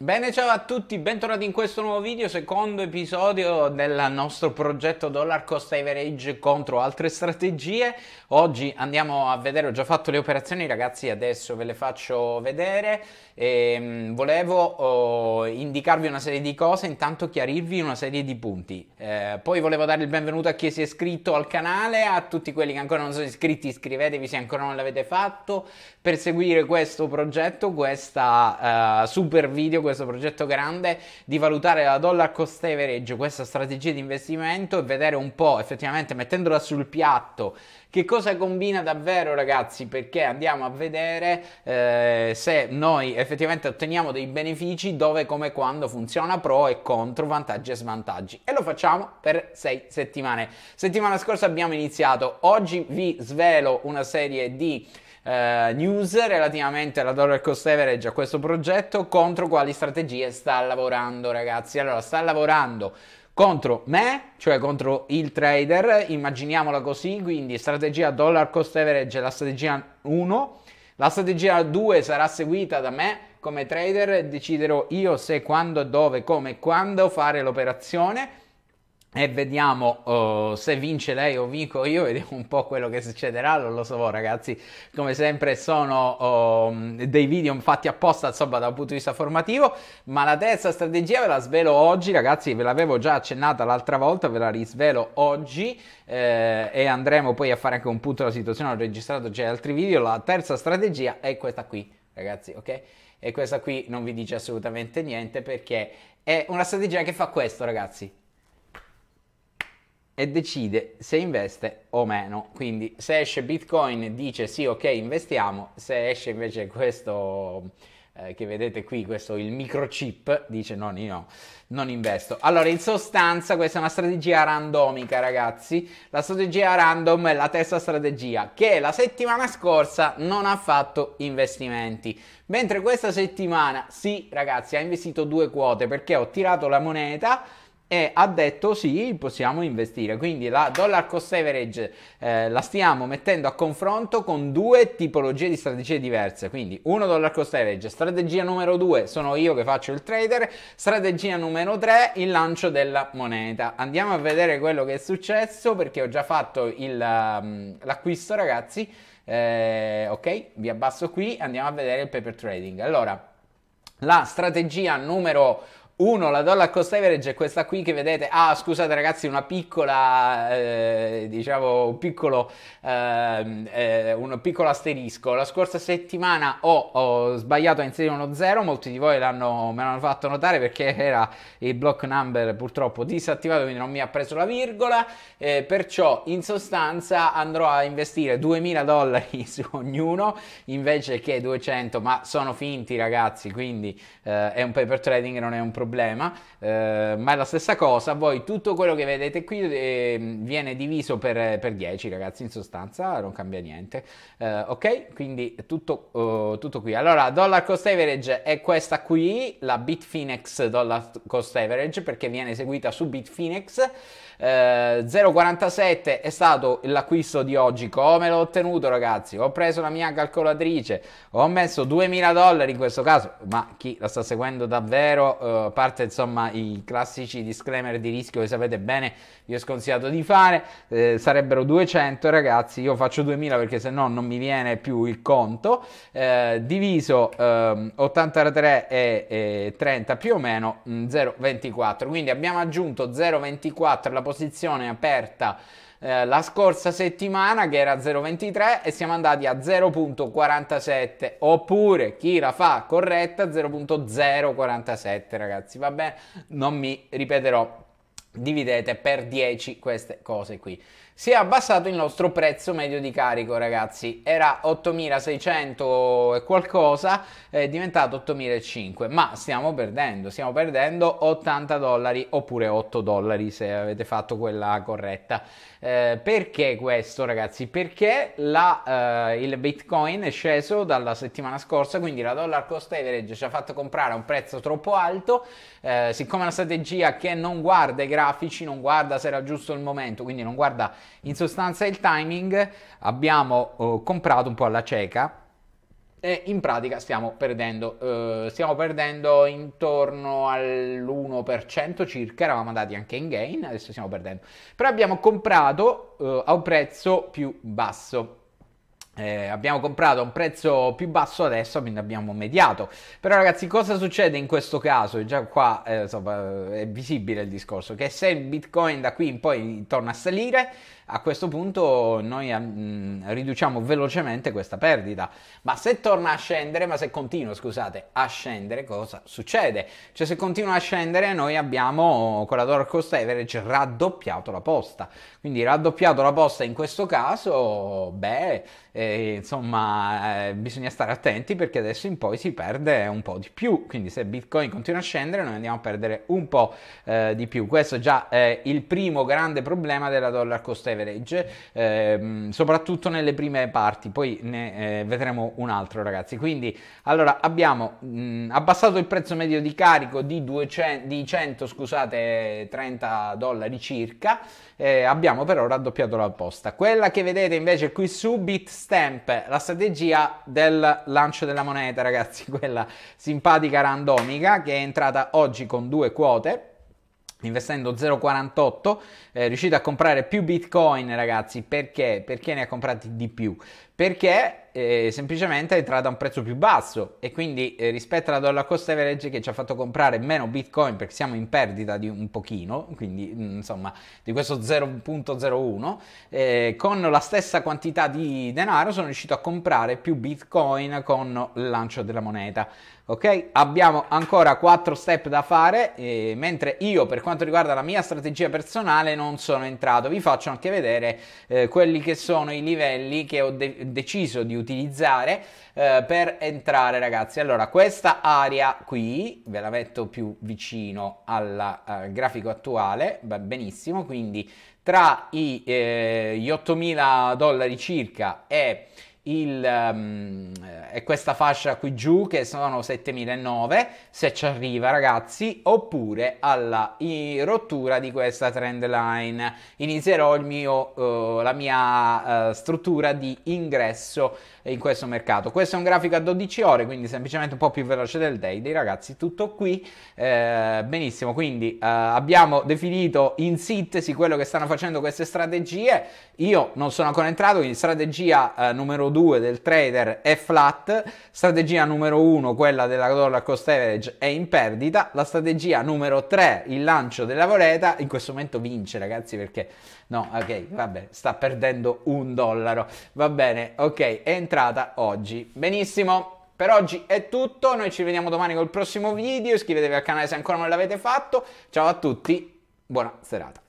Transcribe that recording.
Bene, ciao a tutti, bentornati in questo nuovo video, secondo episodio del nostro progetto Dollar Cost Average contro altre strategie. Oggi andiamo a vedere, ho già fatto le operazioni ragazzi, adesso ve le faccio vedere. E, ehm, volevo oh, indicarvi una serie di cose, intanto chiarirvi una serie di punti. Eh, poi volevo dare il benvenuto a chi si è iscritto al canale, a tutti quelli che ancora non sono iscritti, iscrivetevi se ancora non l'avete fatto, per seguire questo progetto, questa uh, super video questo progetto grande, di valutare la dollar cost average, questa strategia di investimento e vedere un po' effettivamente mettendola sul piatto che cosa combina davvero ragazzi perché andiamo a vedere eh, se noi effettivamente otteniamo dei benefici dove come quando funziona pro e contro vantaggi e svantaggi e lo facciamo per sei settimane settimana scorsa abbiamo iniziato oggi vi svelo una serie di eh, news relativamente alla dollar cost average a questo progetto, contro quali strategie sta lavorando ragazzi. Allora, sta lavorando contro me, cioè contro il trader, immaginiamola così, quindi strategia dollar cost average è la strategia 1, la strategia 2 sarà seguita da me come trader, deciderò io se, quando, dove, come, quando fare l'operazione e vediamo oh, se vince lei o vinco io, vediamo un po' quello che succederà, non lo so ragazzi, come sempre sono oh, dei video fatti apposta insomma da un punto di vista formativo, ma la terza strategia ve la svelo oggi ragazzi, ve l'avevo già accennata l'altra volta, ve la risvelo oggi eh, e andremo poi a fare anche un punto della situazione, ho registrato già altri video, la terza strategia è questa qui ragazzi, ok? E questa qui non vi dice assolutamente niente perché è una strategia che fa questo ragazzi e decide se investe o meno. Quindi se esce Bitcoin dice sì, ok, investiamo, se esce invece questo eh, che vedete qui, questo il microchip, dice no, io non investo. Allora, in sostanza questa è una strategia randomica, ragazzi. La strategia random è la terza strategia che la settimana scorsa non ha fatto investimenti. Mentre questa settimana, sì, ragazzi, ha investito due quote perché ho tirato la moneta e ha detto sì, possiamo investire. Quindi la dollar cost average eh, la stiamo mettendo a confronto con due tipologie di strategie diverse. Quindi uno dollar cost average, strategia numero due sono io che faccio il trader, strategia numero tre il lancio della moneta. Andiamo a vedere quello che è successo perché ho già fatto il, ehm, l'acquisto ragazzi. Eh, ok, vi abbasso qui, andiamo a vedere il paper trading. Allora, la strategia numero uno, la dollar cost average è questa qui che vedete, ah scusate ragazzi, una piccola, eh, diciamo, un piccolo, eh, eh, un piccolo asterisco. La scorsa settimana ho, ho, sbagliato a inserire uno zero, molti di voi me l'hanno fatto notare perché era il block number purtroppo disattivato, quindi non mi ha preso la virgola, eh, perciò in sostanza andrò a investire 2000 dollari su ognuno invece che 200, ma sono finti ragazzi, quindi eh, è un paper trading, non è un problema problema, eh, ma è la stessa cosa, voi tutto quello che vedete qui eh, viene diviso per, per, 10 ragazzi, in sostanza non cambia niente, eh, ok? Quindi tutto, uh, tutto, qui. Allora, dollar cost average è questa qui, la Bitfinex dollar cost average, perché viene eseguita su Bitfinex. 0,47 eh, è stato l'acquisto di oggi, come l'ho ottenuto ragazzi? Ho preso la mia calcolatrice, ho messo 2000 dollari in questo caso, ma chi la sta seguendo davvero... Eh, parte insomma i classici disclaimer di rischio che sapete bene vi ho sconsigliato di fare, eh, sarebbero 200 ragazzi, io faccio 2000 perché se no non mi viene più il conto, eh, diviso eh, 83 e, e 30 più o meno 0,24, mm, quindi abbiamo aggiunto 0,24 la posizione aperta eh, la scorsa settimana che era 0,23 e siamo andati a 0,47 oppure chi la fa corretta 0,047 ragazzi va bene non mi ripeterò dividete per 10 queste cose qui. Si è abbassato il nostro prezzo medio di carico, ragazzi. Era 8600 e qualcosa, è diventato 8500, ma stiamo perdendo, stiamo perdendo 80 dollari oppure 8 dollari se avete fatto quella corretta. Eh, perché questo, ragazzi? Perché la, eh, il Bitcoin è sceso dalla settimana scorsa, quindi la dollar cost average ci ha fatto comprare a un prezzo troppo alto, eh, siccome la strategia che non guarda i grafici, non guarda se era giusto il momento, quindi non guarda in sostanza il timing, abbiamo eh, comprato un po' alla cieca e in pratica stiamo perdendo, eh, stiamo perdendo intorno all'1% circa, eravamo andati anche in gain, adesso stiamo perdendo, però abbiamo comprato eh, a un prezzo più basso eh, abbiamo comprato a un prezzo più basso adesso, quindi abbiamo mediato. Però, ragazzi, cosa succede in questo caso? Già qua eh, insomma, eh, è visibile il discorso: che se il Bitcoin da qui in poi torna a salire, a questo punto noi mh, mm, riduciamo velocemente questa perdita. Ma se torna a scendere, ma se continua, scusate, a scendere, cosa succede? Cioè se continua a scendere noi abbiamo con la dollar cost average raddoppiato la posta. Quindi raddoppiato la posta in questo caso, beh, eh, insomma, eh, bisogna stare attenti perché adesso in poi si perde un po' di più. Quindi se Bitcoin continua a scendere noi andiamo a perdere un po' eh, di più. Questo già è il primo grande problema della dollar cost average average, ehm, soprattutto nelle prime parti, poi ne eh, vedremo un altro ragazzi. Quindi allora abbiamo mh, mm, abbassato il prezzo medio di carico di, 200, di 100, scusate, 30 dollari circa, eh, abbiamo però raddoppiato la posta. Quella che vedete invece qui su Bitstamp, la strategia del lancio della moneta ragazzi, quella simpatica randomica che è entrata oggi con due quote investendo 0,48 eh, riuscito a comprare più bitcoin ragazzi perché? perché ne ha comprati di più perché eh, semplicemente è entrata a un prezzo più basso e quindi eh, rispetto alla dollar cost average che ci ha fatto comprare meno bitcoin perché siamo in perdita di un pochino, quindi mm, insomma di questo 0.01, eh, con la stessa quantità di denaro sono riuscito a comprare più bitcoin con il lancio della moneta. Ok, abbiamo ancora 4 step da fare, mentre io per quanto riguarda la mia strategia personale non sono entrato. Vi faccio anche vedere eh, quelli che sono i livelli che ho de- deciso di utilizzare eh, per entrare ragazzi. Allora questa area qui ve la metto più vicino al eh, grafico attuale, va benissimo, quindi tra i, eh, gli 8.000 dollari circa e il, um, è questa fascia qui giù che sono 7009 se ci arriva ragazzi oppure alla rottura di questa trend line inizierò mio, uh, la mia uh, struttura di ingresso in questo mercato questo è un grafico a 12 ore quindi semplicemente un po' più veloce del day dei ragazzi tutto qui eh, benissimo quindi uh, abbiamo definito in sintesi quello che stanno facendo queste strategie io non sono ancora entrato in strategia numero 2 2 del trader è flat, strategia numero 1, quella della dollar cost average, è in perdita, la strategia numero 3, il lancio della moneta, in questo momento vince ragazzi perché no, ok, vabbè, sta perdendo un dollaro, va bene, ok, è entrata oggi, benissimo. Per oggi è tutto, noi ci vediamo domani col prossimo video, iscrivetevi al canale se ancora non l'avete fatto, ciao a tutti, buona serata.